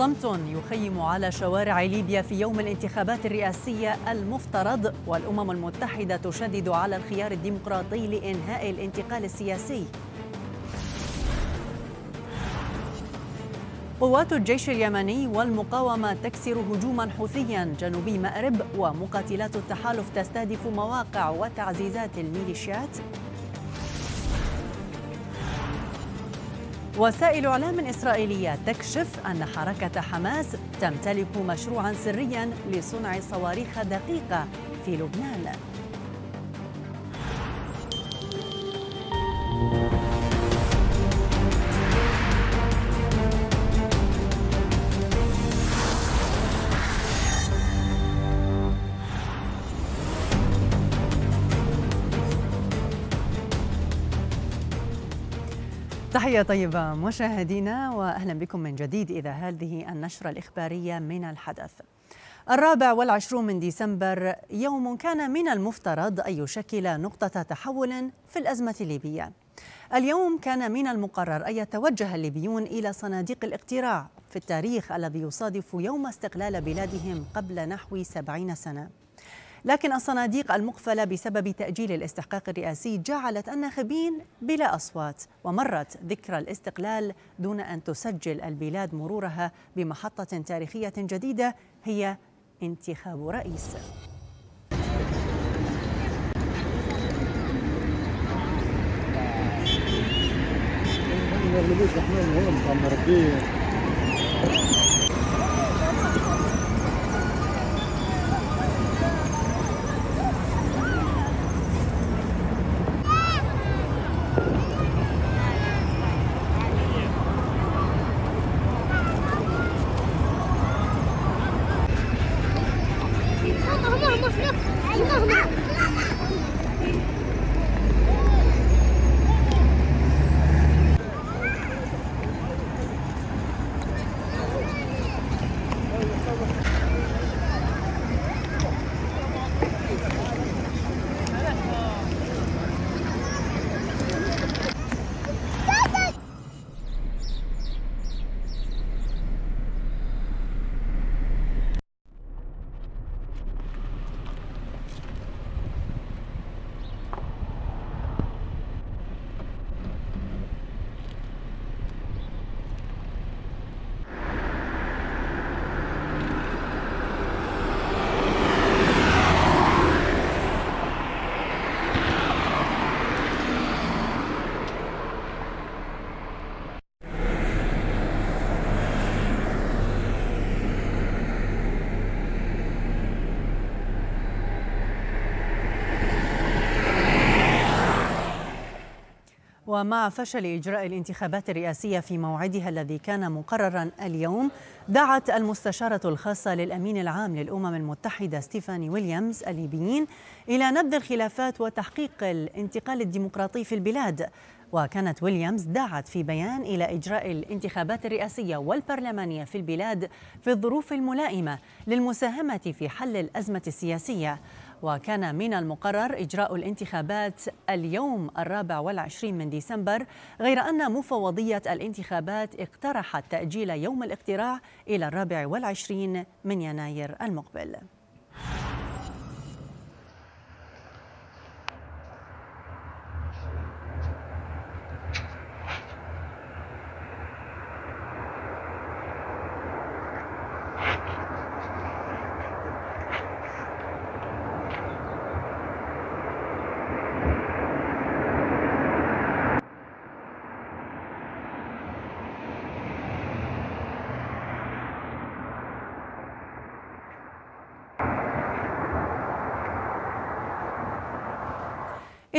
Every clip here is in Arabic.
صمت يخيم على شوارع ليبيا في يوم الانتخابات الرئاسية المفترض والأمم المتحدة تشدد على الخيار الديمقراطي لإنهاء الانتقال السياسي قوات الجيش اليمني والمقاومة تكسر هجوما حوثيا جنوبي مأرب ومقاتلات التحالف تستهدف مواقع وتعزيزات الميليشيات وسائل إعلام إسرائيلية تكشف أن حركة حماس تمتلك مشروعا سريا لصنع صواريخ دقيقة في لبنان تحية طيبة مشاهدينا وأهلا بكم من جديد إلى هذه النشرة الإخبارية من الحدث الرابع والعشرون من ديسمبر يوم كان من المفترض أن يشكل نقطة تحول في الأزمة الليبية اليوم كان من المقرر أن يتوجه الليبيون إلى صناديق الاقتراع في التاريخ الذي يصادف يوم استقلال بلادهم قبل نحو سبعين سنة لكن الصناديق المقفلة بسبب تأجيل الاستحقاق الرئاسي جعلت الناخبين بلا أصوات ومرت ذكرى الاستقلال دون أن تسجل البلاد مرورها بمحطة تاريخية جديدة هي انتخاب رئيس ومع فشل إجراء الانتخابات الرئاسية في موعدها الذي كان مقررا اليوم دعت المستشارة الخاصة للأمين العام للأمم المتحدة ستيفاني ويليامز الليبيين إلى نبذ الخلافات وتحقيق الانتقال الديمقراطي في البلاد وكانت ويليامز دعت في بيان إلى إجراء الانتخابات الرئاسية والبرلمانية في البلاد في الظروف الملائمة للمساهمة في حل الأزمة السياسية وكان من المقرر إجراء الانتخابات اليوم الرابع والعشرين من ديسمبر غير أن مفوضية الانتخابات اقترحت تأجيل يوم الاقتراع إلى الرابع والعشرين من يناير المقبل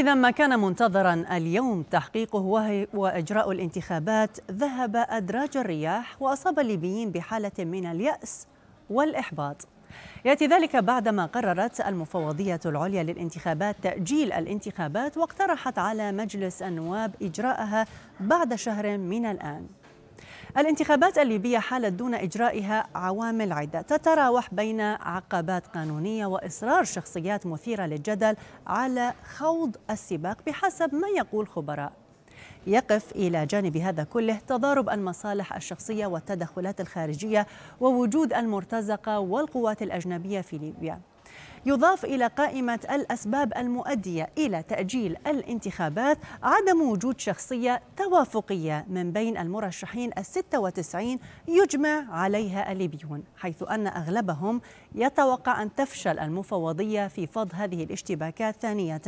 إذا ما كان منتظرا اليوم تحقيقه وإجراء الانتخابات ذهب أدراج الرياح وأصاب الليبيين بحالة من اليأس والإحباط ياتي ذلك بعدما قررت المفوضيه العليا للانتخابات تاجيل الانتخابات واقترحت على مجلس النواب اجراءها بعد شهر من الان الانتخابات الليبية حالت دون إجرائها عوامل عدة تتراوح بين عقبات قانونية وإصرار شخصيات مثيرة للجدل على خوض السباق بحسب ما يقول خبراء يقف إلى جانب هذا كله تضارب المصالح الشخصية والتدخلات الخارجية ووجود المرتزقة والقوات الأجنبية في ليبيا يضاف إلى قائمة الأسباب المؤدية إلى تأجيل الانتخابات عدم وجود شخصية توافقية من بين المرشحين ال 96 يجمع عليها الليبيون حيث أن أغلبهم يتوقع أن تفشل المفوضية في فض هذه الاشتباكات ثانية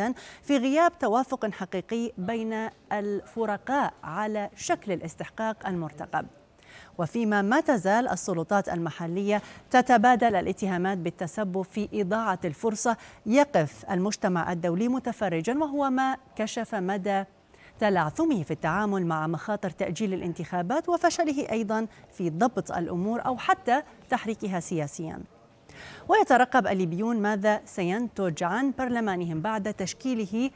في غياب توافق حقيقي بين الفرقاء على شكل الاستحقاق المرتقب وفيما ما تزال السلطات المحلية تتبادل الاتهامات بالتسبب في إضاعة الفرصة يقف المجتمع الدولي متفرجا وهو ما كشف مدى تلعثمه في التعامل مع مخاطر تأجيل الانتخابات وفشله أيضا في ضبط الأمور أو حتى تحريكها سياسيا ويترقب الليبيون ماذا سينتج عن برلمانهم بعد تشكيله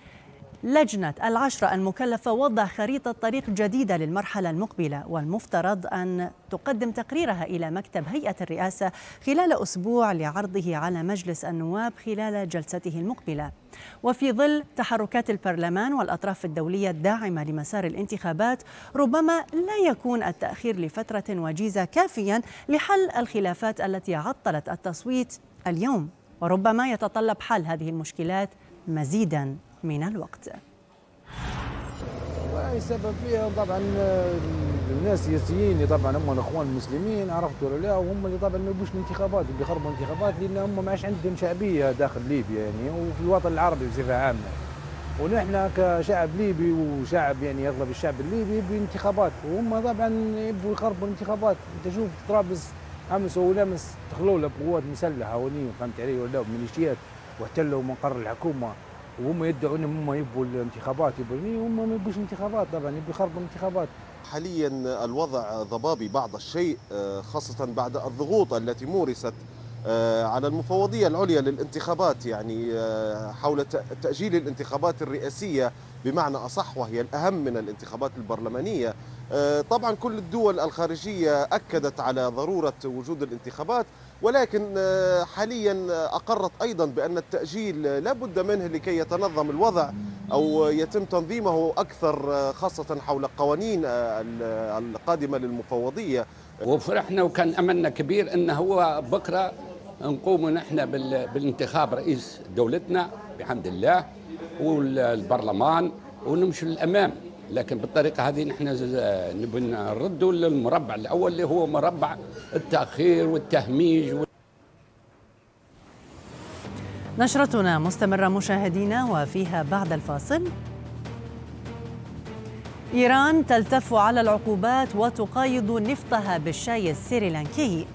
لجنة العشرة المكلفة وضع خريطة طريق جديدة للمرحلة المقبلة والمفترض أن تقدم تقريرها إلى مكتب هيئة الرئاسة خلال أسبوع لعرضه على مجلس النواب خلال جلسته المقبلة وفي ظل تحركات البرلمان والأطراف الدولية الداعمة لمسار الانتخابات ربما لا يكون التأخير لفترة وجيزة كافيا لحل الخلافات التي عطلت التصويت اليوم وربما يتطلب حل هذه المشكلات مزيدا من الوقت السبب فيها طبعا آه، الناس السياسيين اللي طبعا هم الاخوان المسلمين عرفت ولا لا وهم اللي طبعا ما يبوش الانتخابات اللي يخربوا الانتخابات لان هم ما عادش عندهم شعبيه داخل ليبيا يعني وفي الوطن العربي بصفه عامه ونحن كشعب ليبي وشعب يعني اغلب الشعب الليبي بانتخابات وهم طبعا يبوا يخربوا الانتخابات انت شوف طرابلس امس ولامس دخلوا له بقوات مسلحه وني فهمت علي ولا بميليشيات واحتلوا مقر الحكومه وهم يدعوا انهم هم يبوا الانتخابات يبوا إيه، هم ما يبوش انتخابات طبعا يبوا يخربوا الانتخابات حاليا الوضع ضبابي بعض الشيء آه، خاصه بعد الضغوط التي مورست آه، على المفوضية العليا للانتخابات يعني آه، حول تأجيل الانتخابات الرئاسية بمعنى أصح وهي الأهم من الانتخابات البرلمانية طبعا كل الدول الخارجية أكدت على ضرورة وجود الانتخابات ولكن آه، حاليا آه، أقرت أيضا بأن التأجيل آه، لا بد منه لكي يتنظم الوضع أو يتم تنظيمه أكثر خاصة حول القوانين القادمة للمفوضية وفرحنا وكان أملنا كبير أنه هو بكرة نقوم نحن بالانتخاب رئيس دولتنا بحمد الله والبرلمان ونمشي للأمام لكن بالطريقه هذه نحن نبغي نردوا للمربع الاول اللي هو مربع التاخير والتهميج وال... نشرتنا مستمره مشاهدينا وفيها بعد الفاصل إيران تلتف على العقوبات وتقايض نفطها بالشاي السريلانكي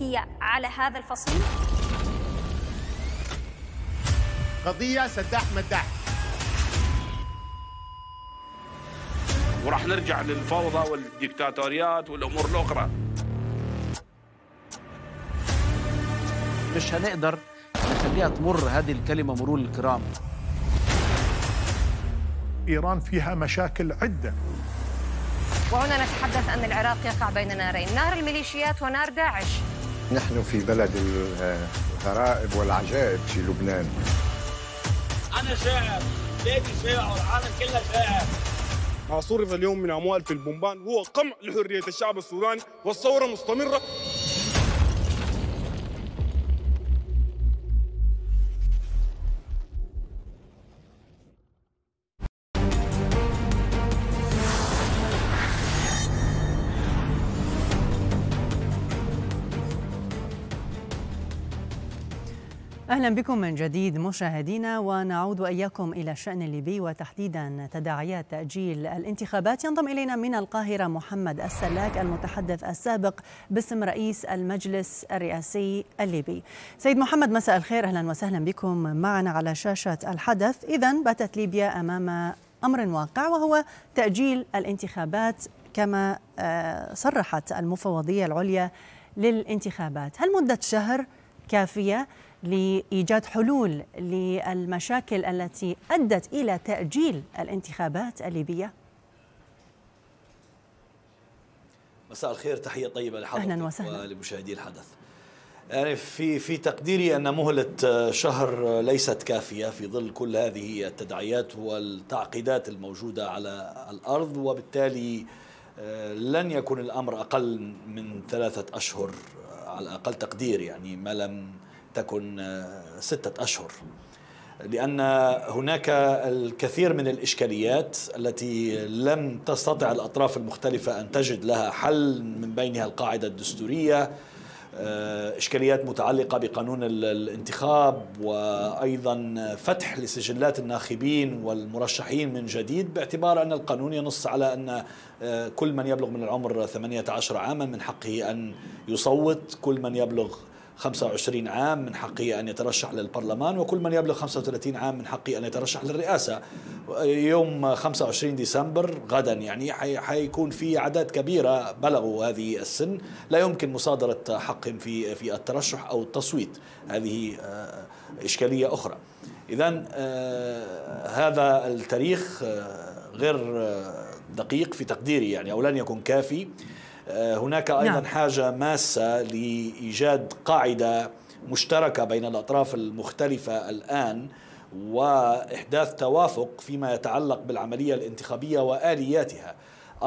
الأمريكية على هذا الفصيل؟ قضية سداح مداح وراح نرجع للفوضى والديكتاتوريات والأمور الأخرى مش هنقدر نخليها تمر هذه الكلمة مرور الكرام إيران فيها مشاكل عدة وهنا نتحدث أن العراق يقع بين نارين نار الميليشيات ونار داعش نحن في بلد الغرائب والعجائب في لبنان أنا شاعر بيتي شاعر العالم كله شاعر ما صرف اليوم من أموال في البومبان هو قمع لحرية الشعب السوداني والثورة مستمرة أهلا بكم من جديد مشاهدينا ونعود وإياكم إلى الشأن الليبي وتحديدا تداعيات تأجيل الانتخابات ينضم إلينا من القاهرة محمد السلاك المتحدث السابق باسم رئيس المجلس الرئاسي الليبي سيد محمد مساء الخير أهلا وسهلا بكم معنا على شاشة الحدث إذا باتت ليبيا أمام أمر واقع وهو تأجيل الانتخابات كما آه، صرحت المفوضية العليا للانتخابات هل مدة شهر كافية؟ لايجاد حلول للمشاكل التي ادت الى تاجيل الانتخابات الليبيه؟ مساء الخير تحيه طيبه لحضرتك اهلا وسهلا ولمشاهدي الحدث. يعني في في تقديري ان مهله شهر ليست كافيه في ظل كل هذه التداعيات والتعقيدات الموجوده على الارض وبالتالي آه، لن يكون الامر اقل من ثلاثه اشهر آه، على اقل تقدير يعني ما لم تكن آه، ستة أشهر لأن هناك الكثير من الإشكاليات التي لم تستطع الأطراف المختلفة أن تجد لها حل من بينها القاعدة الدستورية آه، إشكاليات متعلقة بقانون الانتخاب وأيضا فتح لسجلات الناخبين والمرشحين من جديد باعتبار أن القانون ينص على أن آه، كل من يبلغ من العمر 18 عاما من حقه أن يصوت كل من يبلغ 25 عام من حقه أن يترشح للبرلمان وكل من يبلغ 35 عام من حقه أن يترشح للرئاسة يوم 25 ديسمبر غدا يعني حيكون في أعداد كبيرة بلغوا هذه السن لا يمكن مصادرة حقهم في في الترشح أو التصويت هذه آه، إشكالية أخرى إذا آه، هذا التاريخ آه، غير دقيق في تقديري يعني أو لن يكون كافي آه، هناك أيضا نعم. حاجة ماسة لإيجاد قاعدة مشتركة بين الأطراف المختلفة الآن وإحداث توافق فيما يتعلق بالعملية الانتخابية وآلياتها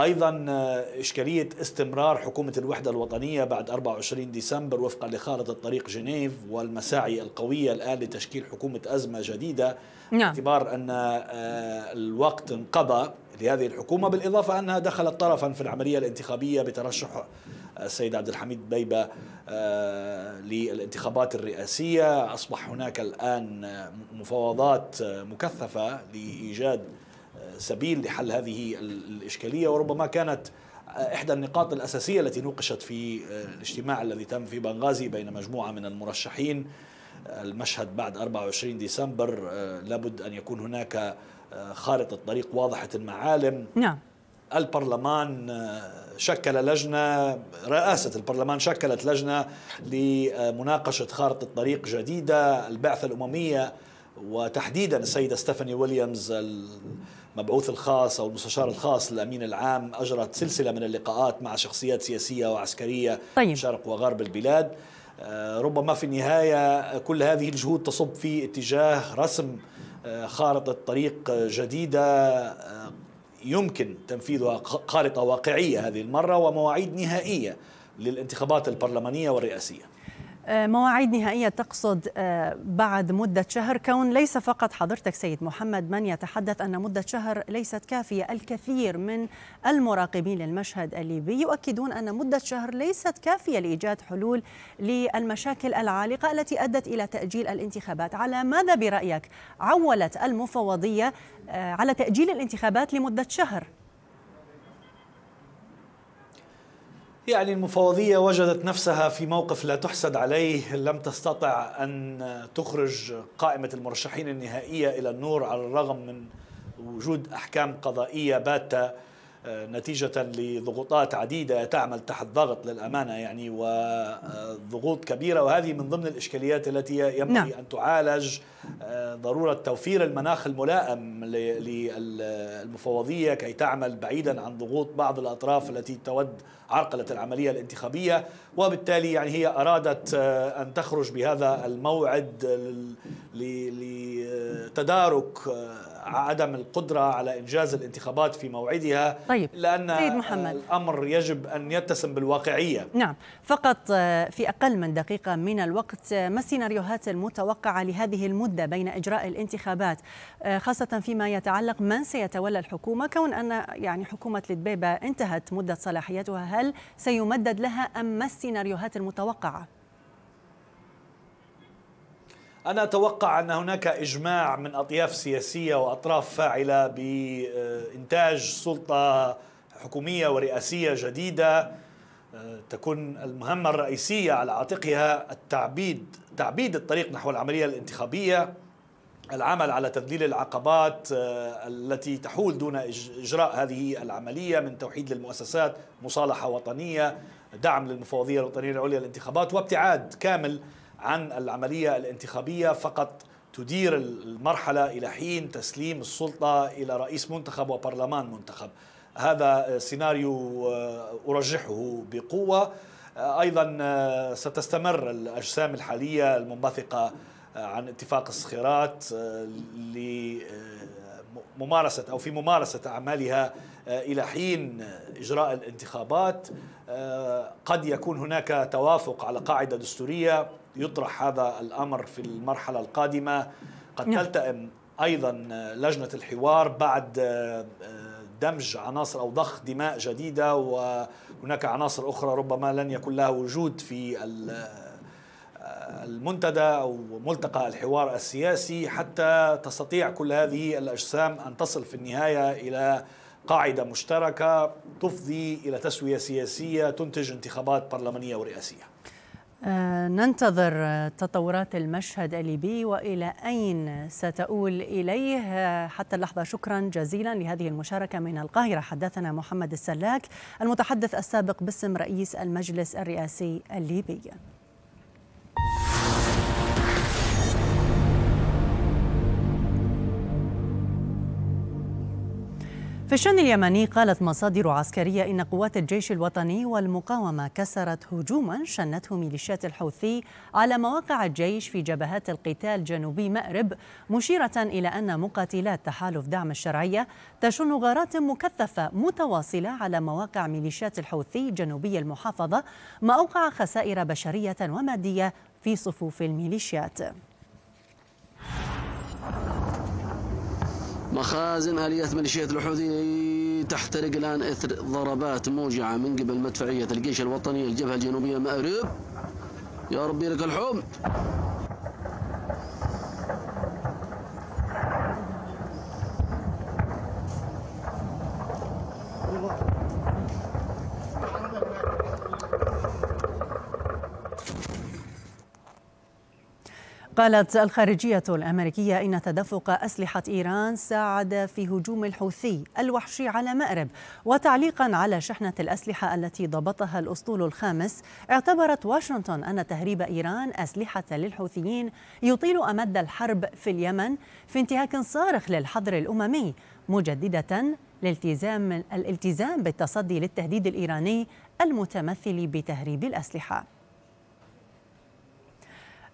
ايضا آه، اشكاليه استمرار حكومه الوحده الوطنيه بعد 24 ديسمبر وفقا لخارطه طريق جنيف والمساعي القويه الان لتشكيل حكومه ازمه جديده نعم. باعتبار ان آه، الوقت انقضى لهذه الحكومة بالإضافة أنها دخلت طرفا في العملية الانتخابية بترشح السيد عبد الحميد بيبة آه، للانتخابات الرئاسية أصبح هناك الآن مفاوضات آه، مكثفة لإيجاد آه، سبيل لحل هذه الإشكالية وربما كانت إحدى النقاط الأساسية التي نوقشت في الاجتماع الذي تم في بنغازي بين مجموعة من المرشحين المشهد بعد 24 ديسمبر لابد أن يكون هناك آه، خارطة طريق واضحة المعالم نعم البرلمان آه، شكل لجنة رئاسة البرلمان شكلت لجنة لمناقشة خارطة طريق جديدة البعثة الأممية وتحديدا السيدة ستيفاني ويليامز المبعوث الخاص أو المستشار الخاص للأمين العام أجرت سلسلة من اللقاءات مع شخصيات سياسية وعسكرية طيب. شرق وغرب البلاد آه، ربما في النهاية كل هذه الجهود تصب في اتجاه رسم آه، خارطة طريق جديدة آه، يمكن تنفيذها خارطة واقعية هذه المرة ومواعيد نهائية للانتخابات البرلمانية والرئاسية آه، مواعيد نهائية تقصد آه، بعد مدة شهر كون ليس فقط حضرتك سيد محمد من يتحدث أن مدة شهر ليست كافية الكثير من المراقبين للمشهد الليبي يؤكدون أن مدة شهر ليست كافية لإيجاد حلول للمشاكل العالقة التي أدت إلى تأجيل الانتخابات على ماذا برأيك عولت المفوضية آه، على تأجيل الانتخابات لمدة شهر يعني المفوضية وجدت نفسها في موقف لا تحسد عليه لم تستطع أن تخرج قائمة المرشحين النهائية إلى النور على الرغم من وجود أحكام قضائية باتة نتيجة لضغوطات عديدة تعمل تحت ضغط للأمانة يعني وضغوط كبيرة وهذه من ضمن الإشكاليات التي ينبغي نعم. أن تعالج آه، ضرورة توفير المناخ الملائم للمفوضية كي تعمل بعيدا عن ضغوط بعض الأطراف التي تود عرقلة العملية الانتخابية وبالتالي يعني هي أرادت آه، أن تخرج بهذا الموعد لتدارك آه، عدم القدرة على إنجاز الانتخابات في موعدها طيب. لأن سيد محمد. الأمر يجب أن يتسم بالواقعية نعم فقط آه، في أقل من دقيقة من الوقت آه، ما السيناريوهات المتوقعة لهذه المدة بين إجراء الانتخابات آه، خاصة فيما يتعلق من سيتولى الحكومة كون أن يعني حكومة لدبيبة انتهت مدة صلاحيتها هل سيمدد لها أم ما السيناريوهات المتوقعة؟ أنا أتوقع أن هناك إجماع من أطياف سياسية وأطراف فاعلة بإنتاج سلطة حكومية ورئاسية جديدة آه، تكون المهمة الرئيسية على عاتقها التعبيد تعبيد الطريق نحو العملية الانتخابية العمل على تذليل العقبات آه، التي تحول دون إجراء هذه العملية من توحيد للمؤسسات مصالحة وطنية دعم للمفوضية الوطنية العليا للانتخابات وابتعاد كامل عن العملية الانتخابية فقط تدير المرحلة إلى حين تسليم السلطة إلى رئيس منتخب وبرلمان منتخب هذا سيناريو آه، أرجحه بقوة آه، أيضا آه، ستستمر الأجسام الحالية المنبثقة عن اتفاق الصخيرات لممارسة أو في ممارسة أعمالها إلى حين إجراء الانتخابات قد يكون هناك توافق على قاعدة دستورية يطرح هذا الأمر في المرحلة القادمة قد نعم. تلتئم أيضا لجنة الحوار بعد آه، آه، دمج عناصر أو ضخ دماء جديدة وهناك عناصر أخرى ربما لن يكون لها وجود في آه، المنتدى أو ملتقى الحوار السياسي حتى تستطيع كل هذه الأجسام أن تصل في النهاية إلى قاعدة مشتركة تفضي إلى تسوية سياسية تنتج انتخابات برلمانية ورئاسية آه، ننتظر تطورات المشهد الليبي والى اين ستؤول اليه آه، حتى اللحظه شكرا جزيلا لهذه المشاركه من القاهره حدثنا محمد السلاك المتحدث السابق باسم رئيس المجلس الرئاسي الليبي في الشان اليمني قالت مصادر عسكرية إن قوات الجيش الوطني والمقاومة كسرت هجوما شنته ميليشيات الحوثي على مواقع الجيش في جبهات القتال جنوبي مأرب مشيرة إلى أن مقاتلات تحالف دعم الشرعية تشن غارات مكثفة متواصلة على مواقع ميليشيات الحوثي جنوبي المحافظة ما أوقع خسائر بشرية ومادية في صفوف الميليشيات مخازن آلية ميليشية الحوثي تحترق الآن إثر ضربات موجعة من قبل مدفعية الجيش الوطني الجبهة الجنوبية مأرب يا ربي لك الحمد Thank you. قالت الخارجية الأمريكية إن تدفق أسلحة إيران ساعد في هجوم الحوثي الوحشي على مأرب وتعليقا على شحنة الأسلحة التي ضبطها الأسطول الخامس اعتبرت واشنطن أن تهريب إيران أسلحة للحوثيين يطيل أمد الحرب في اليمن في انتهاك صارخ للحظر الأممي مجددة للالتزام الالتزام بالتصدي للتهديد الإيراني المتمثل بتهريب الأسلحة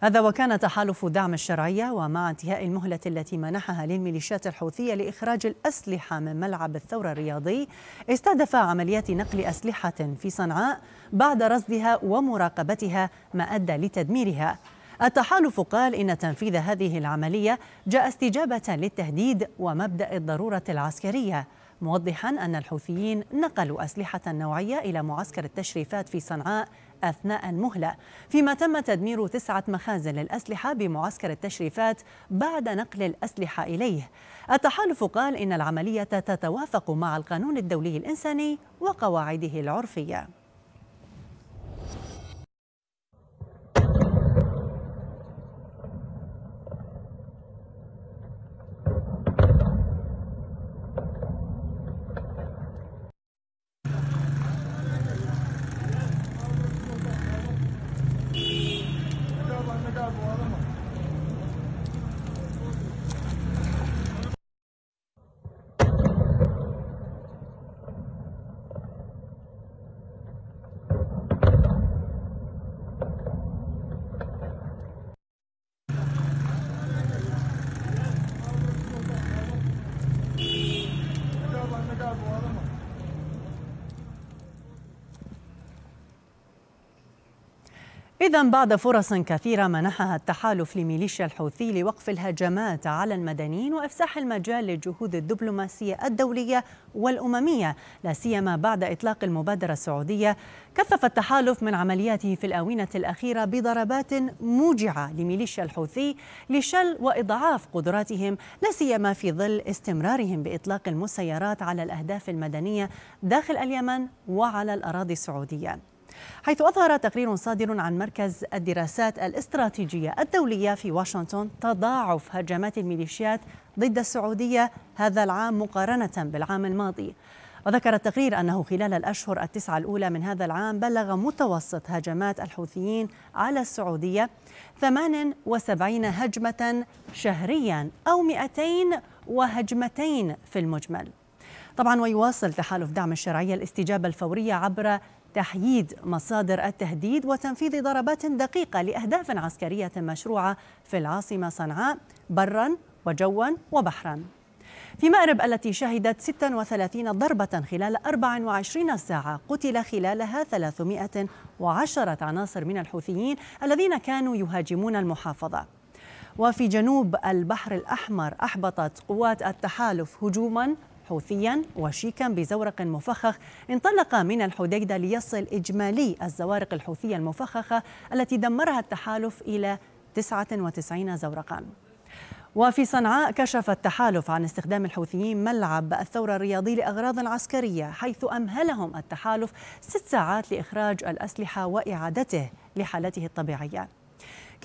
هذا وكان تحالف دعم الشرعية ومع انتهاء المهلة التي منحها للميليشيات الحوثية لإخراج الأسلحة من ملعب الثورة الرياضي استهدف عمليات نقل أسلحة في صنعاء بعد رصدها ومراقبتها ما أدى لتدميرها التحالف قال إن تنفيذ هذه العملية جاء استجابة للتهديد ومبدأ الضرورة العسكرية موضحا أن الحوثيين نقلوا أسلحة نوعية إلى معسكر التشريفات في صنعاء أثناء المهلة فيما تم تدمير تسعة مخازن للأسلحة بمعسكر التشريفات بعد نقل الأسلحة إليه التحالف قال إن العملية تتوافق مع القانون الدولي الإنساني وقواعده العرفية إذا بعد فرص كثيرة منحها التحالف لميليشيا الحوثي لوقف الهجمات على المدنيين وإفساح المجال للجهود الدبلوماسية الدولية والأممية لا سيما بعد إطلاق المبادرة السعودية كثف التحالف من عملياته في الآونة الأخيرة بضربات موجعة لميليشيا الحوثي لشل وإضعاف قدراتهم لا سيما في ظل استمرارهم بإطلاق المسيرات على الأهداف المدنية داخل اليمن وعلى الأراضي السعودية حيث أظهر تقرير صادر عن مركز الدراسات الاستراتيجية الدولية في واشنطن تضاعف هجمات الميليشيات ضد السعودية هذا العام مقارنة بالعام الماضي وذكر التقرير أنه خلال الأشهر التسعة الأولى من هذا العام بلغ متوسط هجمات الحوثيين على السعودية 78 هجمة شهريا أو 200 وهجمتين في المجمل طبعا ويواصل تحالف دعم الشرعية الاستجابة الفورية عبر تحييد مصادر التهديد وتنفيذ ضربات دقيقة لأهداف عسكرية مشروعة في العاصمة صنعاء برا وجوا وبحرا في مأرب التي شهدت 36 ضربة خلال 24 ساعة قتل خلالها 310 عناصر من الحوثيين الذين كانوا يهاجمون المحافظة وفي جنوب البحر الأحمر أحبطت قوات التحالف هجوما حوثيا وشيكا بزورق مفخخ انطلق من الحديدة ليصل إجمالي الزوارق الحوثية المفخخة التي دمرها التحالف إلى 99 زورقا وفي صنعاء كشف التحالف عن استخدام الحوثيين ملعب الثورة الرياضي لأغراض عسكرية حيث أمهلهم التحالف ست ساعات لإخراج الأسلحة وإعادته لحالته الطبيعية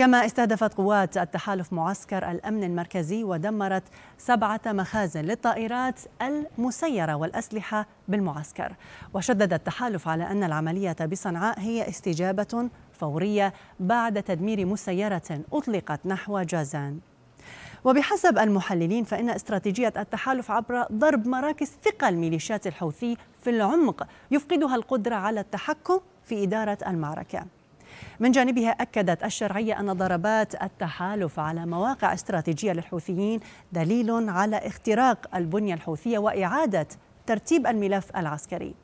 كما استهدفت قوات التحالف معسكر الأمن المركزي ودمرت سبعة مخازن للطائرات المسيرة والأسلحة بالمعسكر وشدد التحالف على أن العملية بصنعاء هي استجابة فورية بعد تدمير مسيرة أطلقت نحو جازان وبحسب المحللين فإن استراتيجية التحالف عبر ضرب مراكز ثقل ميليشيات الحوثي في العمق يفقدها القدرة على التحكم في إدارة المعركة من جانبها أكدت الشرعية أن ضربات التحالف على مواقع استراتيجية للحوثيين دليل على اختراق البنية الحوثية وإعادة ترتيب الملف العسكري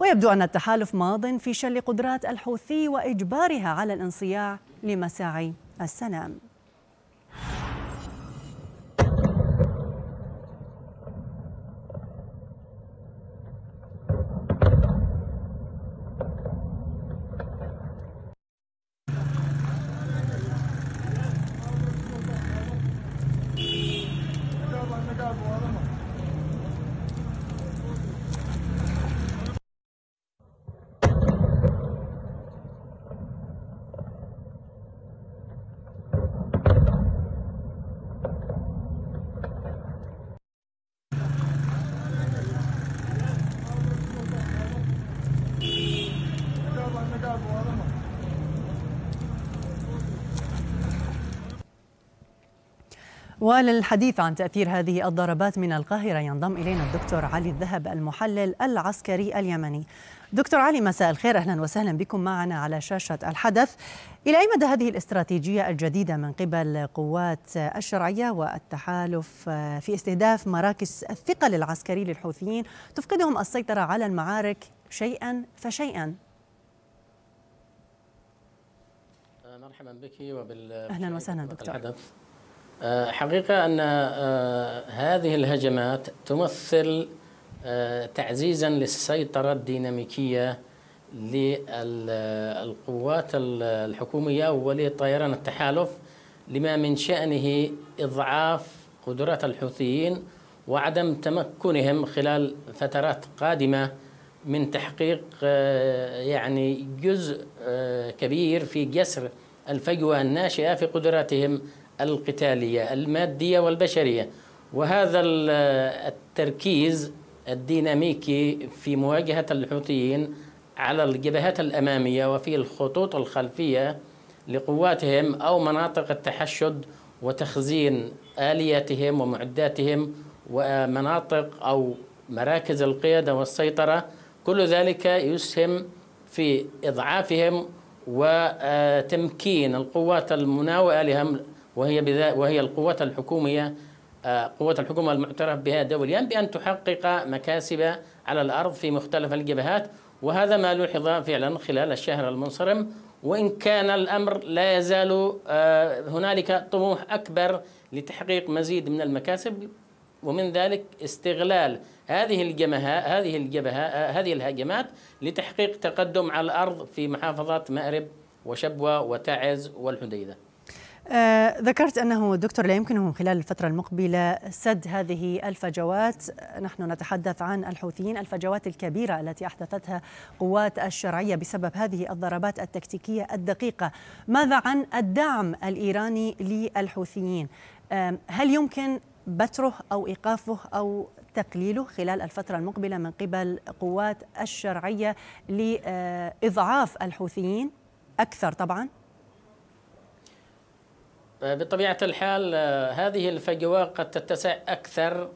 ويبدو أن التحالف ماض في شل قدرات الحوثي وإجبارها على الانصياع لمساعي السلام وللحديث عن تأثير هذه الضربات من القاهرة ينضم إلينا الدكتور علي الذهب المحلل العسكري اليمني دكتور علي مساء الخير أهلا وسهلا بكم معنا على شاشة الحدث إلى أي مدى هذه الاستراتيجية الجديدة من قبل قوات الشرعية والتحالف في استهداف مراكز الثقل العسكري للحوثيين تفقدهم السيطرة على المعارك شيئا فشيئا مرحبا بك وبال أهلا وسهلا دكتور الحدث. آه، حقيقة أن آه، هذه الهجمات تمثل آه، تعزيزا للسيطرة الديناميكية للقوات الحكومية ولطيران التحالف لما من شأنه إضعاف قدرات الحوثيين وعدم تمكنهم خلال فترات قادمة من تحقيق يعني جزء كبير في جسر الفجوة الناشئة في قدراتهم القتالية المادية والبشرية وهذا التركيز الديناميكي في مواجهة الحوثيين على الجبهات الأمامية وفي الخطوط الخلفية لقواتهم أو مناطق التحشد وتخزين آلياتهم ومعداتهم ومناطق أو مراكز القيادة والسيطرة كل ذلك يسهم في إضعافهم وتمكين القوات المناوئة لهم وهي وهي القوة الحكومية آه، قوة الحكومة المعترف بها دوليا بأن تحقق مكاسب على الأرض في مختلف الجبهات وهذا ما لوحظ فعلا خلال الشهر المنصرم وإن كان الأمر لا يزال آه، هنالك طموح أكبر لتحقيق مزيد من المكاسب ومن ذلك استغلال هذه الجبهة هذه الجبهة هذه الهجمات لتحقيق تقدم على الأرض في محافظات مأرب وشبوة وتعز والحديدة آه، ذكرت أنه دكتور لا يمكنه خلال الفترة المقبلة سد هذه الفجوات نحن نتحدث عن الحوثيين الفجوات الكبيرة التي أحدثتها قوات الشرعية بسبب هذه الضربات التكتيكية الدقيقة ماذا عن الدعم الإيراني للحوثيين هل يمكن بتره أو إيقافه أو تقليله خلال الفترة المقبلة من قبل قوات الشرعية لإضعاف الحوثيين أكثر طبعاً آه، بطبيعة الحال آه، هذه الفجوة قد تتسع أكثر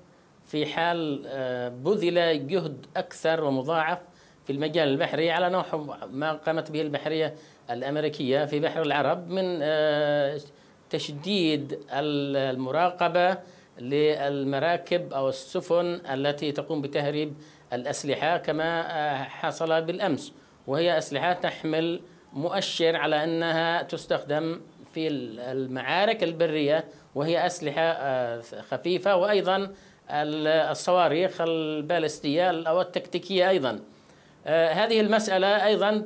في حال آه، بذل جهد أكثر ومضاعف في المجال البحري على نوع ما قامت به البحرية الأمريكية في بحر العرب من تشديد المراقبة للمراكب أو السفن التي تقوم بتهريب الأسلحة كما حصل بالأمس وهي أسلحة تحمل مؤشر على أنها تستخدم في المعارك البرية وهي أسلحة آه، خفيفة وأيضا الصواريخ البالستية أو التكتيكية أيضا آه، هذه المسألة أيضا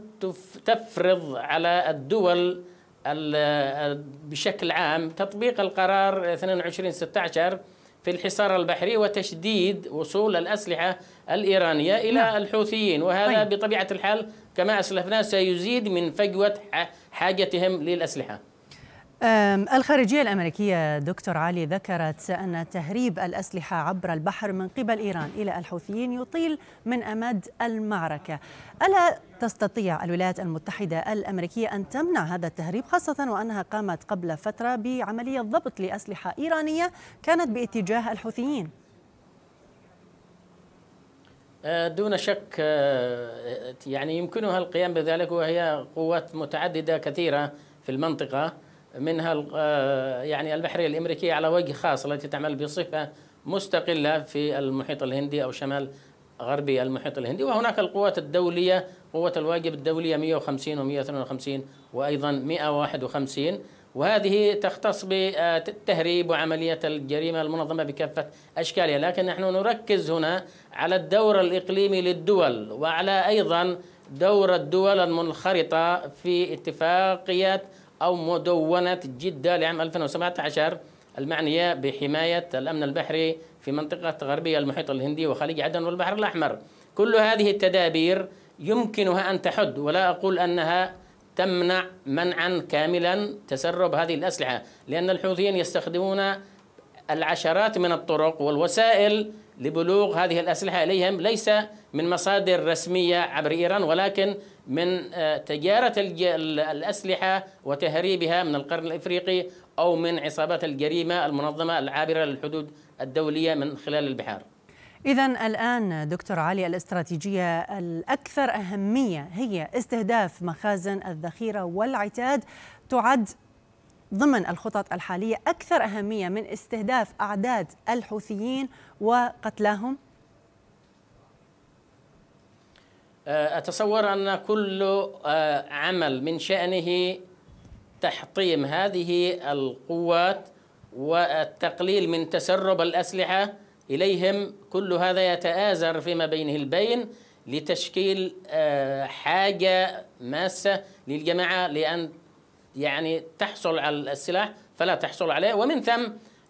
تفرض على الدول آه، بشكل عام تطبيق القرار 2216 في الحصار البحري وتشديد وصول الأسلحة الإيرانية إلى نعم. الحوثيين وهذا طيب. بطبيعة الحال كما أسلفنا سيزيد من فجوة حاجتهم للأسلحة الخارجية الأمريكية دكتور علي ذكرت أن تهريب الأسلحة عبر البحر من قبل إيران إلى الحوثيين يطيل من أمد المعركة ألا تستطيع الولايات المتحدة الأمريكية أن تمنع هذا التهريب خاصة وأنها قامت قبل فترة بعملية ضبط لأسلحة إيرانية كانت باتجاه الحوثيين أه، دون شك أه، يعني يمكنها القيام بذلك وهي قوات متعددة كثيرة في المنطقة منها آه، يعني البحرية الأمريكية على وجه خاص التي تعمل بصفة مستقلة في المحيط الهندي أو شمال غربي المحيط الهندي وهناك القوات الدولية قوة الواجب الدولية 150 و 152 وأيضا 151 وهذه تختص بالتهريب وعملية الجريمة المنظمة بكافة أشكالها لكن نحن نركز هنا على الدور الإقليمي للدول وعلى أيضا دور الدول المنخرطة في اتفاقيات أو مدونة جدة لعام 2017 المعنية بحماية الأمن البحري في منطقة غربية المحيط الهندي وخليج عدن والبحر الأحمر كل هذه التدابير يمكنها أن تحد ولا أقول أنها تمنع منعا كاملا تسرب هذه الأسلحة لأن الحوثيين يستخدمون العشرات من الطرق والوسائل لبلوغ هذه الأسلحة إليهم ليس من مصادر رسمية عبر إيران ولكن من آه، تجارة الأسلحة وتهريبها من القرن الإفريقي أو من عصابات الجريمة المنظمة العابرة للحدود الدولية من خلال البحار إذا الآن دكتور علي الاستراتيجية الأكثر أهمية هي استهداف مخازن الذخيرة والعتاد تعد ضمن الخطط الحالية أكثر أهمية من استهداف أعداد الحوثيين وقتلاهم آه، أتصور أن كل آه، عمل من شأنه تحطيم هذه القوات والتقليل من تسرب الأسلحة إليهم كل هذا يتآزر فيما بينه البين لتشكيل آه، حاجة ماسة للجماعة لأن يعني تحصل على السلاح فلا تحصل عليه ومن ثم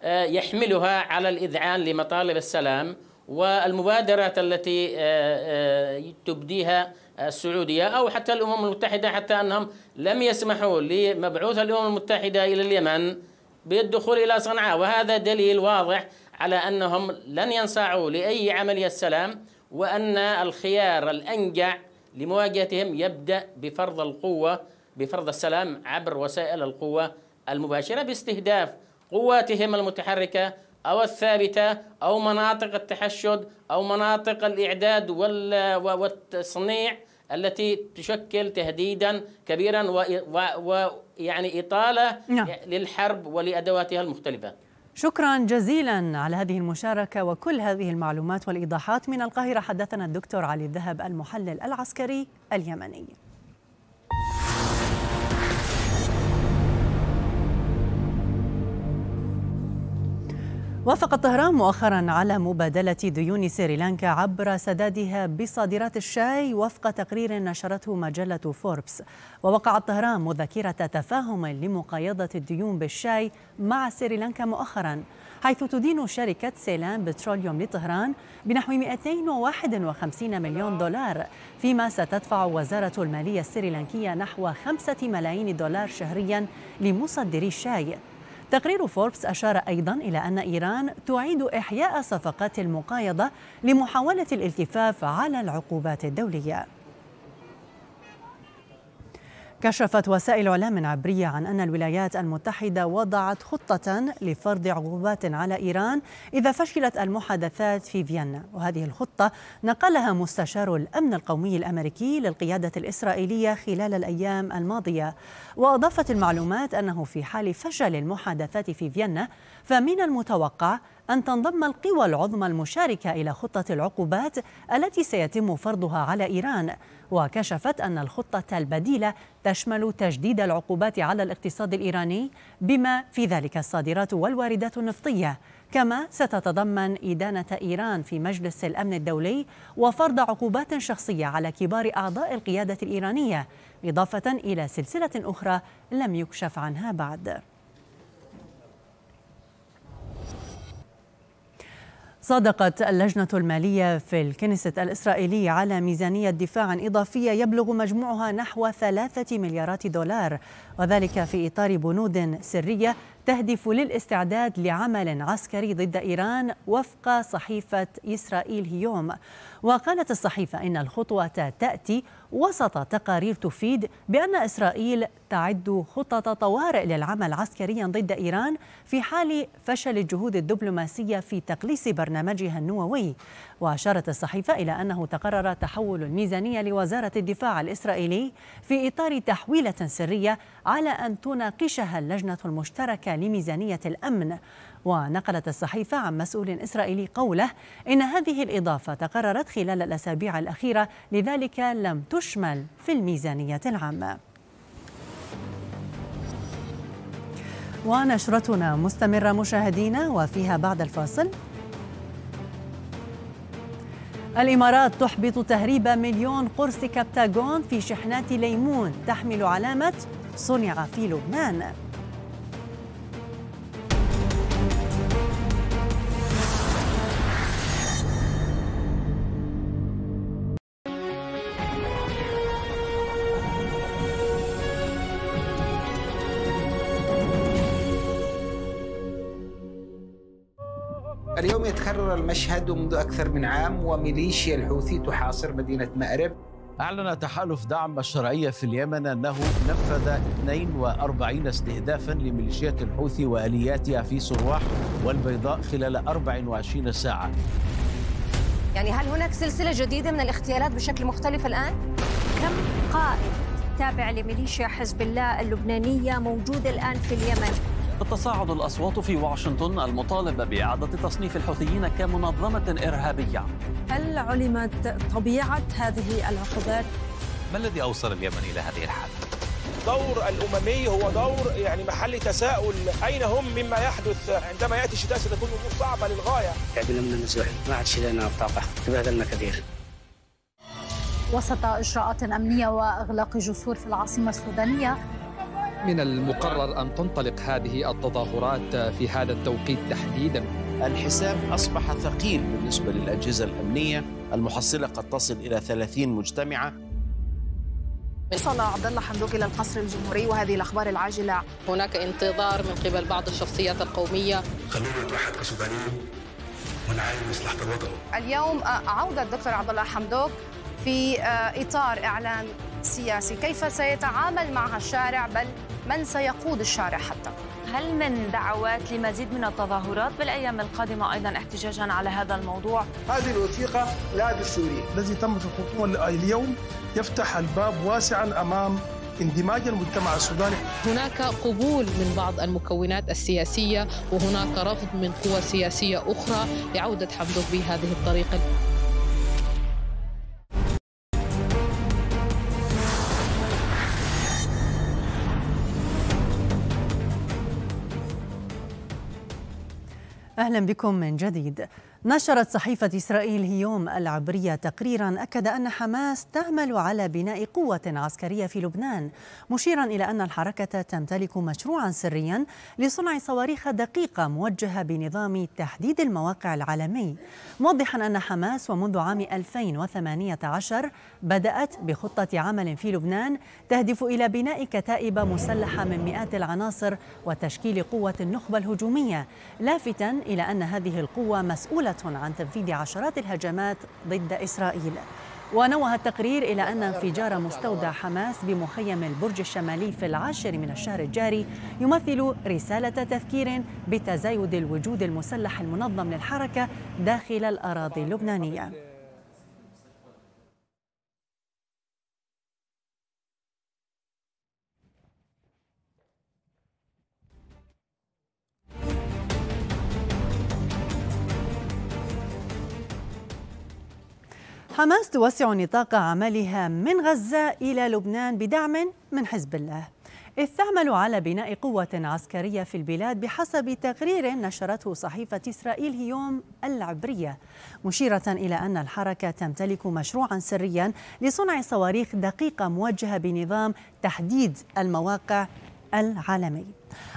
يحملها على الإذعان لمطالب السلام والمبادرات التي آه، آه، تبديها السعودية أو حتى الأمم المتحدة حتى أنهم لم يسمحوا لمبعوث الأمم المتحدة إلى اليمن بالدخول إلى صنعاء وهذا دليل واضح على أنهم لن ينصاعوا لأي عملية سلام وأن الخيار الأنجع لمواجهتهم يبدأ بفرض القوة بفرض السلام عبر وسائل القوة المباشرة باستهداف قواتهم المتحركة أو الثابتة أو مناطق التحشد أو مناطق الإعداد والتصنيع التي تشكل تهديدا كبيرا ويعني إطالة نعم. للحرب ولأدواتها المختلفة شكرا جزيلا على هذه المشاركة وكل هذه المعلومات والإيضاحات من القاهرة حدثنا الدكتور علي الذهب المحلل العسكري اليمني وافقت طهران مؤخرا على مبادلة ديون سريلانكا عبر سدادها بصادرات الشاي وفق تقرير نشرته مجلة فوربس ووقعت طهران مذكرة تفاهم لمقايضة الديون بالشاي مع سريلانكا مؤخرا حيث تدين شركة سيلان بتروليوم لطهران بنحو 251 مليون دولار فيما ستدفع وزارة المالية السريلانكية نحو 5 ملايين دولار شهريا لمصدري الشاي تقرير فوربس أشار أيضا إلى أن إيران تعيد إحياء صفقات المقايضة لمحاولة الالتفاف على العقوبات الدولية كشفت وسائل اعلام عبريه عن ان الولايات المتحده وضعت خطه لفرض عقوبات على ايران اذا فشلت المحادثات في فيينا وهذه الخطه نقلها مستشار الامن القومي الامريكي للقياده الاسرائيليه خلال الايام الماضيه واضافت المعلومات انه في حال فشل المحادثات في فيينا فمن المتوقع أن تنضم القوى العظمى المشاركة إلى خطة العقوبات التي سيتم فرضها على إيران وكشفت أن الخطة البديلة تشمل تجديد العقوبات على الاقتصاد الإيراني بما في ذلك الصادرات والواردات النفطية كما ستتضمن إدانة إيران في مجلس الأمن الدولي وفرض عقوبات شخصية على كبار أعضاء القيادة الإيرانية إضافة إلى سلسلة أخرى لم يكشف عنها بعد صادقت اللجنة المالية في الكنيسة الإسرائيلية على ميزانية دفاع إضافية يبلغ مجموعها نحو ثلاثة مليارات دولار وذلك في إطار بنود سرية تهدف للاستعداد لعمل عسكري ضد إيران وفق صحيفة إسرائيل هيوم وقالت الصحيفة إن الخطوة تأتي وسط تقارير تفيد بأن إسرائيل تعد خطط طوارئ للعمل عسكريا ضد إيران في حال فشل الجهود الدبلوماسية في تقليص برنامجها النووي وأشارت الصحيفة إلى أنه تقرر تحول الميزانية لوزارة الدفاع الإسرائيلي في إطار تحويلة سرية على أن تناقشها اللجنة المشتركة لميزانية الأمن ونقلت الصحيفة عن مسؤول إسرائيلي قوله إن هذه الإضافة تقررت خلال الأسابيع الأخيرة لذلك لم تشمل في الميزانية العامة ونشرتنا مستمرة مشاهدينا وفيها بعد الفاصل الإمارات تحبط تهريب مليون قرص كبتاغون في شحنات ليمون تحمل علامة صنع في لبنان المشهد منذ أكثر من عام وميليشيا الحوثي تحاصر مدينة مأرب أعلن تحالف دعم الشرعية في اليمن أنه نفذ 42 استهدافا لميليشيات الحوثي وآلياتها في سرواح والبيضاء خلال 24 ساعة يعني هل هناك سلسلة جديدة من الاغتيالات بشكل مختلف الآن؟ كم قائد تابع لميليشيا حزب الله اللبنانية موجود الآن في اليمن؟ تتصاعد الأصوات في واشنطن المطالبة بإعادة تصنيف الحوثيين كمنظمة إرهابية هل علمت طبيعة هذه العقوبات؟ ما الذي أوصل اليمن إلى هذه الحالة؟ دور الأممي هو دور يعني محل تساؤل أين هم مما يحدث عندما يأتي الشتاء ستكون الأمور صعبة للغاية يعني من النزوح ما عادش لنا طاقة تبهدلنا كثير وسط إجراءات أمنية وإغلاق جسور في العاصمة السودانية من المقرر أن تنطلق هذه التظاهرات في هذا التوقيت تحديدا الحساب أصبح ثقيل بالنسبة للأجهزة الأمنية المحصلة قد تصل إلى 30 مجتمعة وصل عبد الله حمدوك الى القصر الجمهوري وهذه الاخبار العاجله هناك انتظار من قبل بعض الشخصيات القوميه خلونا نتوحد كسودانيين ونعاني مصلحه الوطن اليوم عوده الدكتور عبد الله حمدوك في آه، اطار اعلان سياسي كيف سيتعامل معها الشارع بل من سيقود الشارع حتى هل من دعوات لمزيد من التظاهرات بالأيام القادمة أيضا احتجاجا على هذا الموضوع هذه الوثيقة لا بالسورية الذي تم في الخطوة اليوم يفتح الباب واسعا أمام اندماج المجتمع السوداني هناك قبول من بعض المكونات السياسية وهناك رفض من قوى سياسية أخرى لعودة حمدوك بهذه الطريقة أهلا بكم من جديد نشرت صحيفة إسرائيل هيوم العبرية تقريرا أكد أن حماس تعمل على بناء قوة عسكرية في لبنان مشيرا إلى أن الحركة تمتلك مشروعا سريا لصنع صواريخ دقيقة موجهة بنظام تحديد المواقع العالمي موضحا أن حماس ومنذ عام 2018 بدأت بخطة عمل في لبنان تهدف إلى بناء كتائب مسلحة من مئات العناصر وتشكيل قوة النخبة الهجومية لافتا إلى أن هذه القوة مسؤولة منعتهم عن تنفيذ عشرات الهجمات ضد إسرائيل ونوه التقرير إلى أن انفجار مستودع حماس بمخيم البرج الشمالي في العاشر من الشهر الجاري يمثل رسالة تذكير بتزايد الوجود المسلح المنظم للحركة داخل الأراضي اللبنانية حماس توسع نطاق عملها من غزة إلى لبنان بدعم من حزب الله إذ تعمل على بناء قوة عسكرية في البلاد بحسب تقرير نشرته صحيفة إسرائيل هيوم العبرية مشيرة إلى أن الحركة تمتلك مشروعا سريا لصنع صواريخ دقيقة موجهة بنظام تحديد المواقع العالمي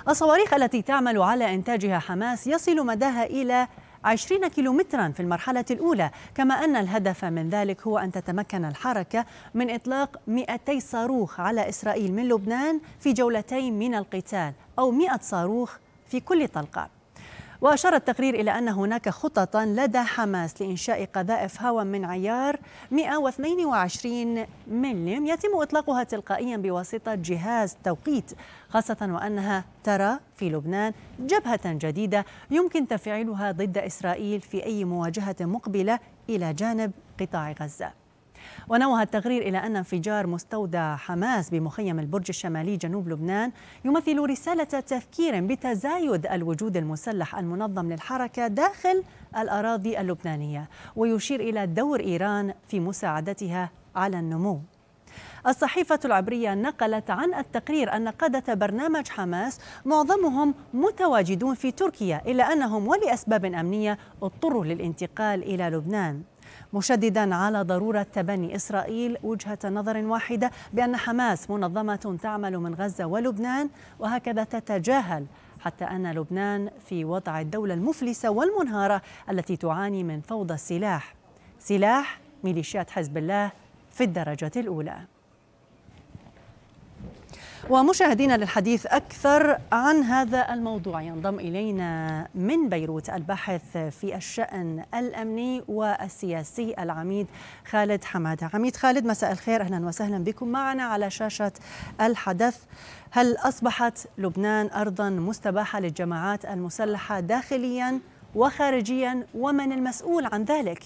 الصواريخ التي تعمل على إنتاجها حماس يصل مداها إلى 20 كيلومترا في المرحلة الأولى كما أن الهدف من ذلك هو أن تتمكن الحركة من إطلاق 200 صاروخ على إسرائيل من لبنان في جولتين من القتال أو 100 صاروخ في كل طلقة وأشار التقرير إلى أن هناك خططا لدى حماس لإنشاء قذائف هاون من عيار 122 ملم يتم إطلاقها تلقائيا بواسطة جهاز توقيت خاصة وأنها ترى في لبنان جبهة جديدة يمكن تفعيلها ضد إسرائيل في أي مواجهة مقبلة إلى جانب قطاع غزة ونوه التقرير إلى أن انفجار مستودع حماس بمخيم البرج الشمالي جنوب لبنان يمثل رسالة تذكير بتزايد الوجود المسلح المنظم للحركة داخل الأراضي اللبنانية ويشير إلى دور إيران في مساعدتها على النمو الصحيفة العبرية نقلت عن التقرير أن قادة برنامج حماس معظمهم متواجدون في تركيا إلا أنهم ولأسباب أمنية اضطروا للانتقال إلى لبنان مشددا على ضرورة تبني إسرائيل وجهة نظر واحدة بأن حماس منظمة تعمل من غزة ولبنان وهكذا تتجاهل حتى أن لبنان في وضع الدولة المفلسة والمنهارة التي تعاني من فوضى السلاح سلاح ميليشيات حزب الله في الدرجة الأولى ومشاهدينا للحديث أكثر عن هذا الموضوع ينضم إلينا من بيروت الباحث في الشأن الأمني والسياسي العميد خالد حمادة عميد خالد مساء الخير أهلا وسهلا بكم معنا على شاشة الحدث هل أصبحت لبنان أرضا مستباحة للجماعات المسلحة داخليا وخارجيا ومن المسؤول عن ذلك؟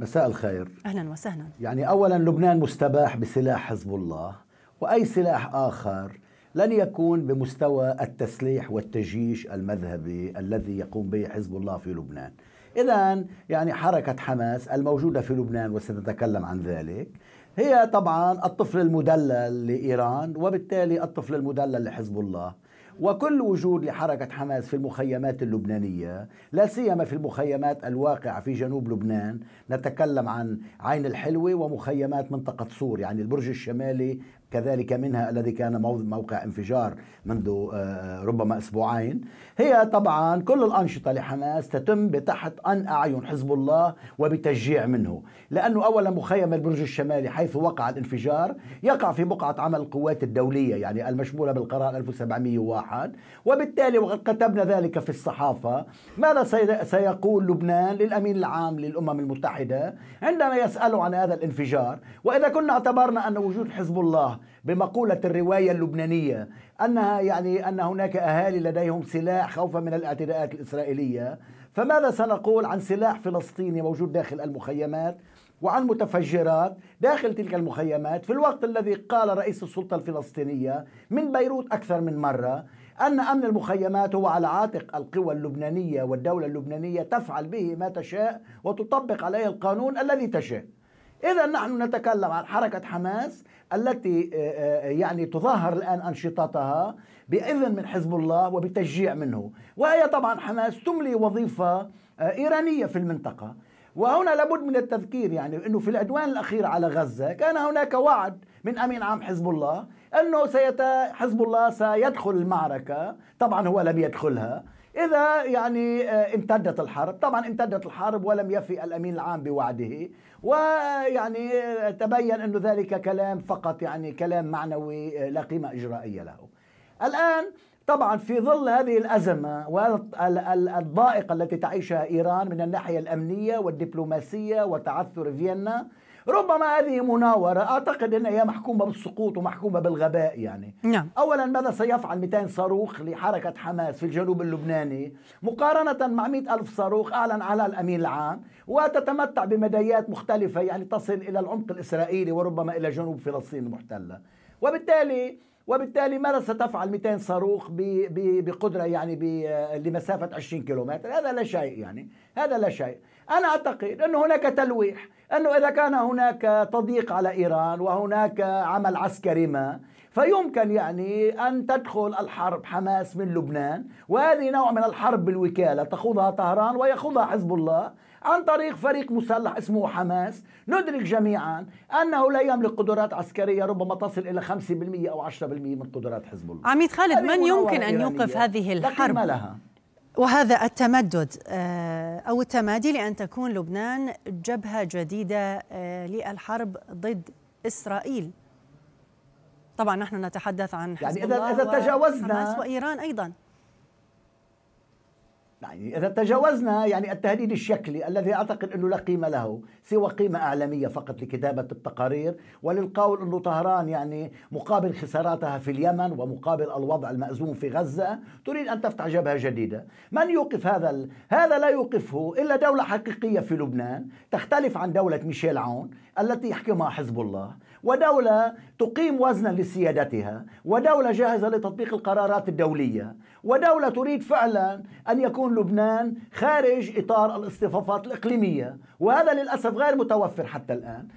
مساء الخير اهلا وسهلا يعني اولا لبنان مستباح بسلاح حزب الله واي سلاح اخر لن يكون بمستوى التسليح والتجيش المذهبي الذي يقوم به حزب الله في لبنان اذا يعني حركه حماس الموجوده في لبنان وسنتكلم عن ذلك هي طبعا الطفل المدلل لايران وبالتالي الطفل المدلل لحزب الله وكل وجود لحركة حماس في المخيمات اللبنانية لا سيما في المخيمات الواقعة في جنوب لبنان نتكلم عن عين الحلوة ومخيمات منطقة صور يعني البرج الشمالي كذلك منها الذي كان موقع انفجار منذ آه، ربما اسبوعين هي طبعا كل الانشطه لحماس تتم بتحت ان اعين حزب الله وبتشجيع منه لانه اولا مخيم البرج الشمالي حيث وقع الانفجار يقع في بقعه عمل القوات الدوليه يعني المشموله بالقرار 1701 وبالتالي وقد كتبنا ذلك في الصحافه ماذا سيقول لبنان للامين العام للامم المتحده عندما يساله عن هذا الانفجار واذا كنا اعتبرنا ان وجود حزب الله بمقولة الرواية اللبنانية أنها يعني أن هناك أهالي لديهم سلاح خوفا من الاعتداءات الإسرائيلية فماذا سنقول عن سلاح فلسطيني موجود داخل المخيمات وعن متفجرات داخل تلك المخيمات في الوقت الذي قال رئيس السلطة الفلسطينية من بيروت أكثر من مرة أن أمن المخيمات هو على عاتق القوى اللبنانية والدولة اللبنانية تفعل به ما تشاء وتطبق عليه القانون الذي تشاء إذا نحن نتكلم عن حركة حماس التي آه، آه، يعني تظاهر الآن أنشطتها بإذن من حزب الله وبتشجيع منه وهي طبعا حماس تملي وظيفة آه، إيرانية في المنطقة وهنا لابد من التذكير يعني أنه في العدوان الأخير على غزة كان هناك وعد من أمين عام حزب الله أنه سيت حزب الله سيدخل المعركة طبعا هو لم يدخلها إذا يعني آه، امتدت الحرب طبعا امتدت الحرب ولم يفي الأمين العام بوعده ويعني آه، تبين أن ذلك كلام فقط يعني كلام معنوي آه، لا قيمة إجرائية له الآن طبعا في ظل هذه الأزمة والضائقة التي تعيشها إيران من الناحية الأمنية والدبلوماسية وتعثر فيينا ربما هذه مناورة أعتقد أن هي محكومة بالسقوط ومحكومة بالغباء يعني نعم. أولا ماذا سيفعل 200 صاروخ لحركة حماس في الجنوب اللبناني مقارنة مع 100 ألف صاروخ أعلن على الأمين العام وتتمتع بمدايات مختلفة يعني تصل إلى العمق الإسرائيلي وربما إلى جنوب فلسطين المحتلة وبالتالي وبالتالي ماذا ستفعل 200 صاروخ بقدره يعني لمسافه 20 كيلومتر هذا لا شيء يعني هذا لا شيء أنا أعتقد أن هناك تلويح أنه إذا كان هناك تضييق على إيران وهناك عمل عسكري ما فيمكن يعني أن تدخل الحرب حماس من لبنان وهذه نوع من الحرب بالوكالة تخوضها طهران ويخوضها حزب الله عن طريق فريق مسلح اسمه حماس ندرك جميعا أنه لا يملك قدرات عسكرية ربما تصل إلى 5% أو 10% من قدرات حزب الله عميد خالد من يمكن أن يوقف هذه الحرب؟ ما لها وهذا التمدد آه، او التمادي لان تكون لبنان جبهه جديده آه، للحرب ضد اسرائيل. طبعا نحن نتحدث عن حزب يعني اذا اذا تجاوزنا وإيران أيضا يعني إذا تجاوزنا يعني التهديد الشكلي الذي أعتقد أنه لا قيمة له سوى قيمة إعلامية فقط لكتابة التقارير وللقول أنه طهران يعني مقابل خساراتها في اليمن ومقابل الوضع المأزوم في غزة تريد أن تفتح جبهة جديدة من يوقف هذا ال... هذا لا يوقفه إلا دولة حقيقية في لبنان تختلف عن دولة ميشيل عون التي يحكمها حزب الله ودولة تقيم وزنا لسيادتها ودولة جاهزة لتطبيق القرارات الدولية ودولة تريد فعلا أن يكون لبنان خارج إطار الاصطفافات الإقليمية وهذا للأسف غير متوفر حتى الآن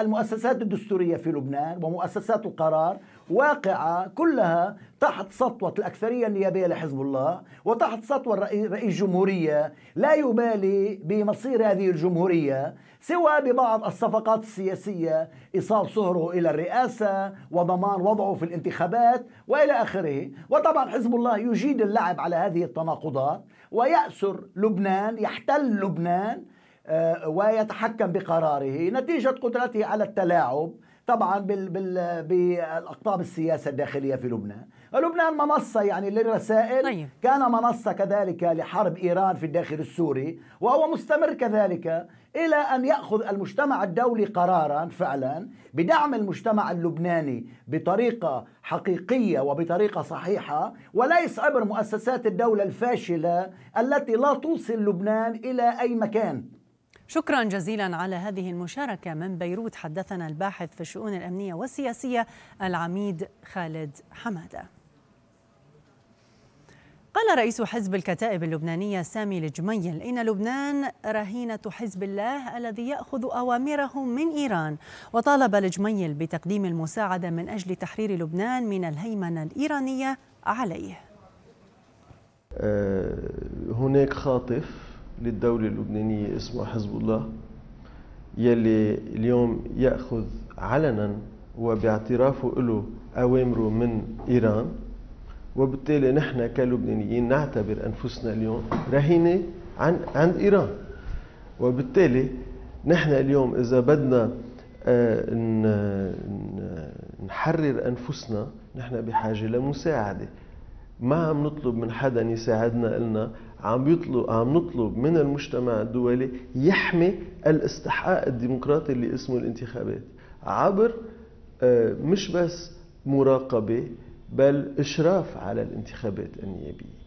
المؤسسات الدستورية في لبنان ومؤسسات القرار واقعة كلها تحت سطوة الأكثرية النيابية لحزب الله وتحت سطوة رئيس الجمهورية لا يبالي بمصير هذه الجمهورية سوى ببعض الصفقات السياسية إيصال صهره إلى الرئاسة وضمان وضعه في الانتخابات وإلى آخره وطبعا حزب الله يجيد اللعب على هذه التناقضات ويأسر لبنان يحتل لبنان آه، ويتحكم بقراره نتيجة قدرته على التلاعب طبعا بال بال بالاقطاب السياسه الداخليه في لبنان لبنان منصة يعني للرسائل طيب. كان منصة كذلك لحرب إيران في الداخل السوري وهو مستمر كذلك إلى أن يأخذ المجتمع الدولي قرارا فعلا بدعم المجتمع اللبناني بطريقة حقيقية وبطريقة صحيحة وليس عبر مؤسسات الدولة الفاشلة التي لا توصل لبنان إلى أي مكان شكرا جزيلا على هذه المشاركة من بيروت حدثنا الباحث في الشؤون الأمنية والسياسية العميد خالد حمادة قال رئيس حزب الكتائب اللبنانية سامي الجميل إن لبنان رهينة حزب الله الذي يأخذ أوامره من إيران وطالب الجميل بتقديم المساعدة من أجل تحرير لبنان من الهيمنة الإيرانية عليه آه، هناك خاطف للدولة اللبنانية اسمها حزب الله يلي اليوم يأخذ علنا وباعترافه له أوامره من إيران وبالتالي نحن كلبنانيين نعتبر أنفسنا اليوم رهينة عن عند إيران وبالتالي نحن اليوم إذا بدنا آه، نحرر أنفسنا نحن بحاجة لمساعدة ما عم نطلب من حدا يساعدنا إلنا عم بيطلب عم نطلب من المجتمع الدولي يحمي الاستحقاق الديمقراطي اللي اسمه الانتخابات عبر آه، مش بس مراقبه بل اشراف على الانتخابات النيابيه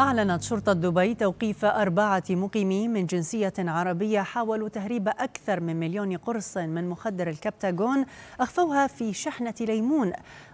أعلنت شرطة دبي توقيف أربعة مقيمين من جنسية عربية حاولوا تهريب أكثر من مليون قرص من مخدر الكبتاغون أخفوها في شحنة ليمون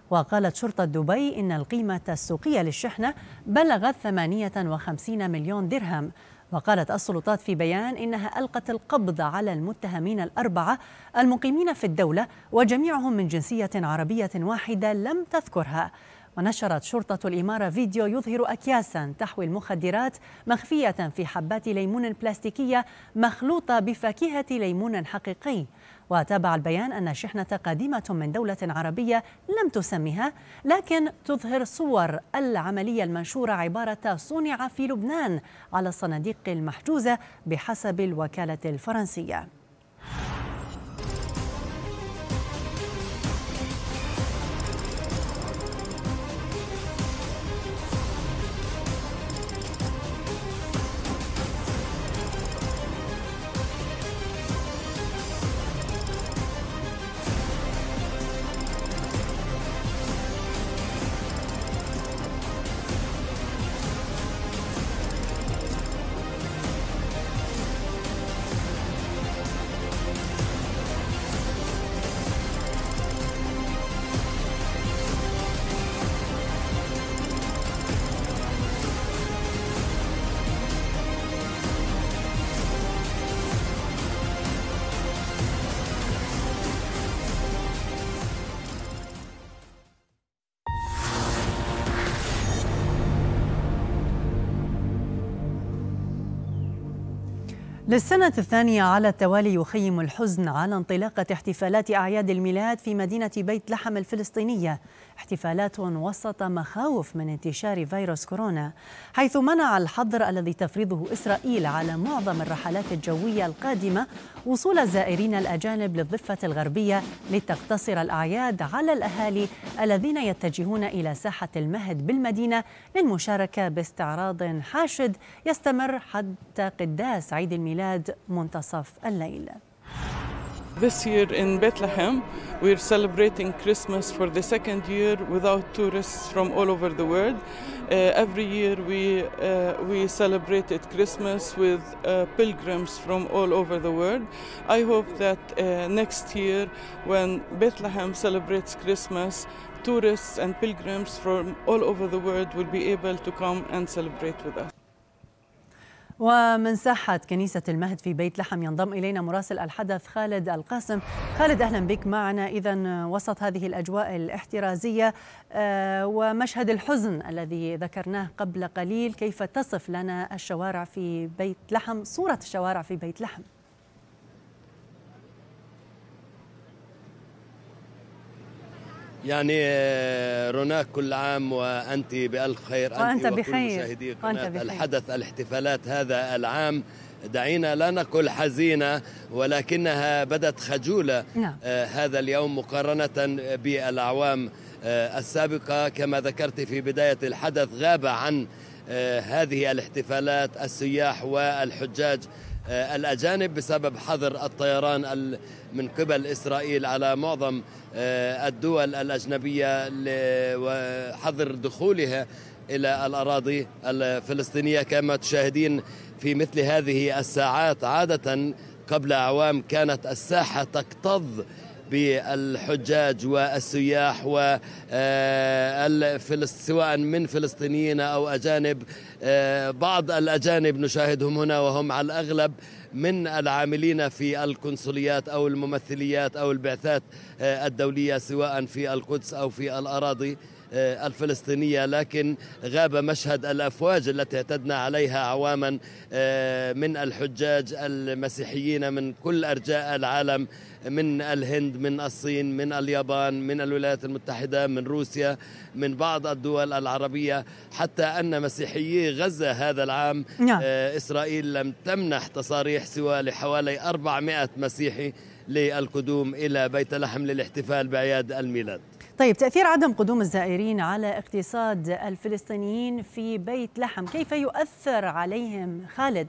وقالت شرطة دبي إن القيمة السوقية للشحنة بلغت 58 مليون درهم وقالت السلطات في بيان إنها ألقت القبض على المتهمين الأربعة المقيمين في الدولة وجميعهم من جنسية عربية واحدة لم تذكرها ونشرت شرطة الإمارة فيديو يظهر أكياسا تحوي المخدرات مخفية في حبات ليمون بلاستيكية مخلوطة بفاكهة ليمون حقيقي وتابع البيان أن الشحنة قديمة من دولة عربية لم تسمها لكن تظهر صور العملية المنشورة عبارة صنع في لبنان على الصناديق المحجوزة بحسب الوكالة الفرنسية للسنة الثانية على التوالي يخيم الحزن على انطلاقة احتفالات أعياد الميلاد في مدينة بيت لحم الفلسطينية احتفالات وسط مخاوف من انتشار فيروس كورونا حيث منع الحظر الذي تفرضه إسرائيل على معظم الرحلات الجوية القادمة وصول الزائرين الأجانب للضفة الغربية لتقتصر الأعياد على الأهالي الذين يتجهون إلى ساحة المهد بالمدينة للمشاركة باستعراض حاشد يستمر حتى قداس عيد الميلاد الميلاد منتصف الليل This year in Bethlehem, we're celebrating Christmas for the second year without tourists from all over the world. Uh, every year we, uh, we celebrated Christmas with uh, pilgrims from all over the world. I hope that uh, next year, when Bethlehem celebrates Christmas, tourists and pilgrims from all over the world will be able to come and celebrate with us. ومن ساحة كنيسة المهد في بيت لحم ينضم إلينا مراسل الحدث خالد القاسم خالد أهلا بك معنا إذا وسط هذه الأجواء الاحترازية آه، ومشهد الحزن الذي ذكرناه قبل قليل كيف تصف لنا الشوارع في بيت لحم صورة الشوارع في بيت لحم يعني آه، روناك كل عام وأنت بألف خير أنت, وأنت بخير وأنت بخير الحدث الاحتفالات هذا العام دعينا لا نقول حزينة ولكنها بدت خجولة نعم. آه، هذا اليوم مقارنة بالأعوام آه، السابقة كما ذكرت في بداية الحدث غاب عن آه، هذه الاحتفالات السياح والحجاج آه، الأجانب بسبب حظر الطيران من قبل إسرائيل على معظم آه، الدول الأجنبية وحظر دخولها إلى الأراضي الفلسطينية كما تشاهدين في مثل هذه الساعات عادة قبل أعوام كانت الساحة تكتظ بالحجاج والسياح و آه، سواء من فلسطينيين او اجانب آه، بعض الاجانب نشاهدهم هنا وهم على الاغلب من العاملين في القنصليات او الممثليات او البعثات آه، الدوليه سواء في القدس او في الاراضي الفلسطينية لكن غاب مشهد الأفواج التي اعتدنا عليها عواما من الحجاج المسيحيين من كل أرجاء العالم من الهند من الصين من اليابان من الولايات المتحدة من روسيا من بعض الدول العربية حتى أن مسيحيي غزة هذا العام نعم. آه، إسرائيل لم تمنح تصاريح سوى لحوالي 400 مسيحي للقدوم إلى بيت لحم للاحتفال بأعياد الميلاد طيب تأثير عدم قدوم الزائرين على اقتصاد الفلسطينيين في بيت لحم كيف يؤثر عليهم خالد؟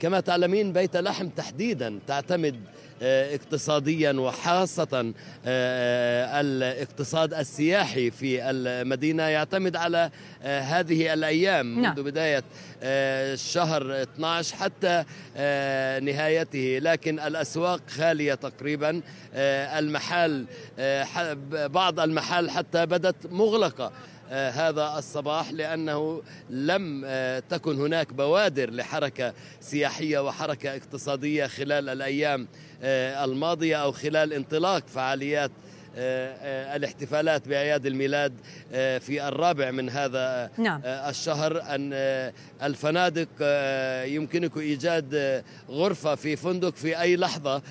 كما تعلمين بيت لحم تحديدا تعتمد آه، اقتصاديا وخاصة آه، آه، الاقتصاد السياحي في المدينة يعتمد على هذه الأيام منذ نعم. بداية شهر 12 حتى نهايته لكن الأسواق خالية تقريبا المحال بعض المحال حتى بدت مغلقة آه، هذا الصباح لأنه لم آه، تكن هناك بوادر لحركة سياحية وحركة اقتصادية خلال الأيام آه، الماضية أو خلال انطلاق فعاليات الاحتفالات بأعياد الميلاد في الرابع من هذا نعم. الشهر أن الفنادق يمكنك إيجاد غرفة في فندق في أي لحظة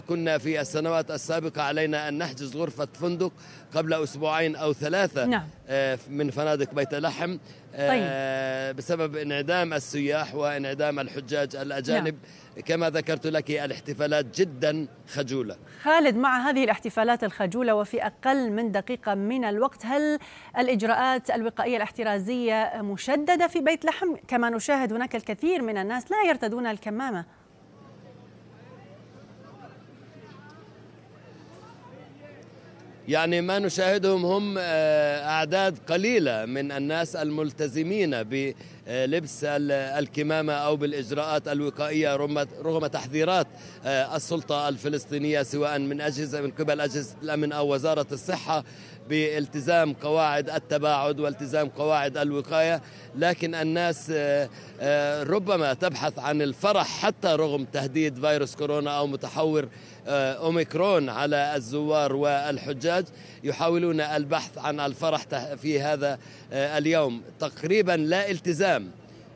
كنا في السنوات السابقة علينا أن نحجز غرفة فندق قبل أسبوعين أو ثلاثة نعم. آه، من فنادق بيت لحم آه، طيب. بسبب انعدام السياح وانعدام الحجاج الأجانب نعم. كما ذكرت لك الاحتفالات جدا خجولة خالد مع هذه الاحتفالات الخجولة وفي أقل من دقيقة من الوقت هل الإجراءات الوقائية الاحترازية مشددة في بيت لحم كما نشاهد هناك الكثير من الناس لا يرتدون الكمامة يعني ما نشاهدهم هم آه، أعداد قليلة من الناس الملتزمين بلبس الكمامة أو بالإجراءات الوقائية رغم تحذيرات آه، السلطة الفلسطينية سواء من أجهزة من قبل أجهزة الأمن أو وزارة الصحة بالتزام قواعد التباعد والتزام قواعد الوقاية لكن الناس آه، ربما تبحث عن الفرح حتى رغم تهديد فيروس كورونا أو متحور آه، أوميكرون على الزوار والحجاج يحاولون البحث عن الفرح في هذا آه، اليوم تقريبا لا التزام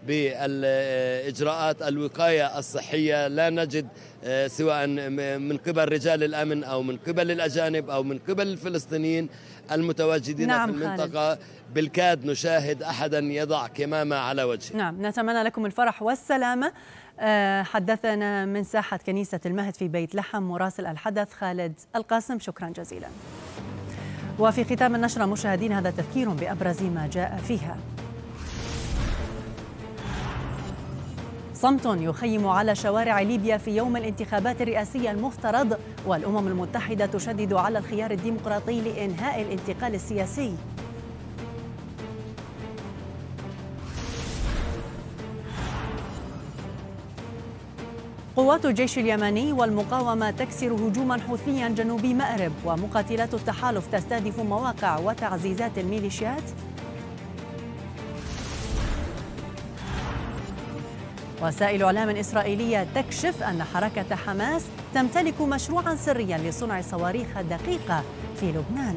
بالإجراءات الوقاية الصحية لا نجد آه، سواء من قبل رجال الأمن أو من قبل الأجانب أو من قبل الفلسطينيين المتواجدين نعم في المنطقة خالد. بالكاد نشاهد أحدا يضع كمامة على وجهه نعم نتمنى لكم الفرح والسلامة آه، حدثنا من ساحة كنيسة المهد في بيت لحم مراسل الحدث خالد القاسم شكرا جزيلا وفي ختام النشرة مشاهدين هذا تذكير بأبرز ما جاء فيها صمت يخيم على شوارع ليبيا في يوم الانتخابات الرئاسية المفترض والأمم المتحدة تشدد على الخيار الديمقراطي لإنهاء الانتقال السياسي قوات الجيش اليمني والمقاومة تكسر هجوما حوثيا جنوب مأرب ومقاتلات التحالف تستهدف مواقع وتعزيزات الميليشيات وسائل إعلام إسرائيلية تكشف أن حركة حماس تمتلك مشروعا سريا لصنع صواريخ دقيقة في لبنان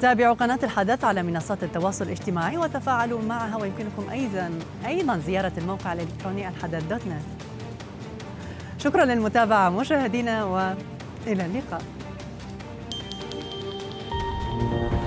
تابعوا قناة الحدث على منصات التواصل الاجتماعي وتفاعلوا معها ويمكنكم أيضا أيضا زيارة الموقع الإلكتروني الحدث دوت نت شكرا للمتابعة مشاهدينا وإلى اللقاء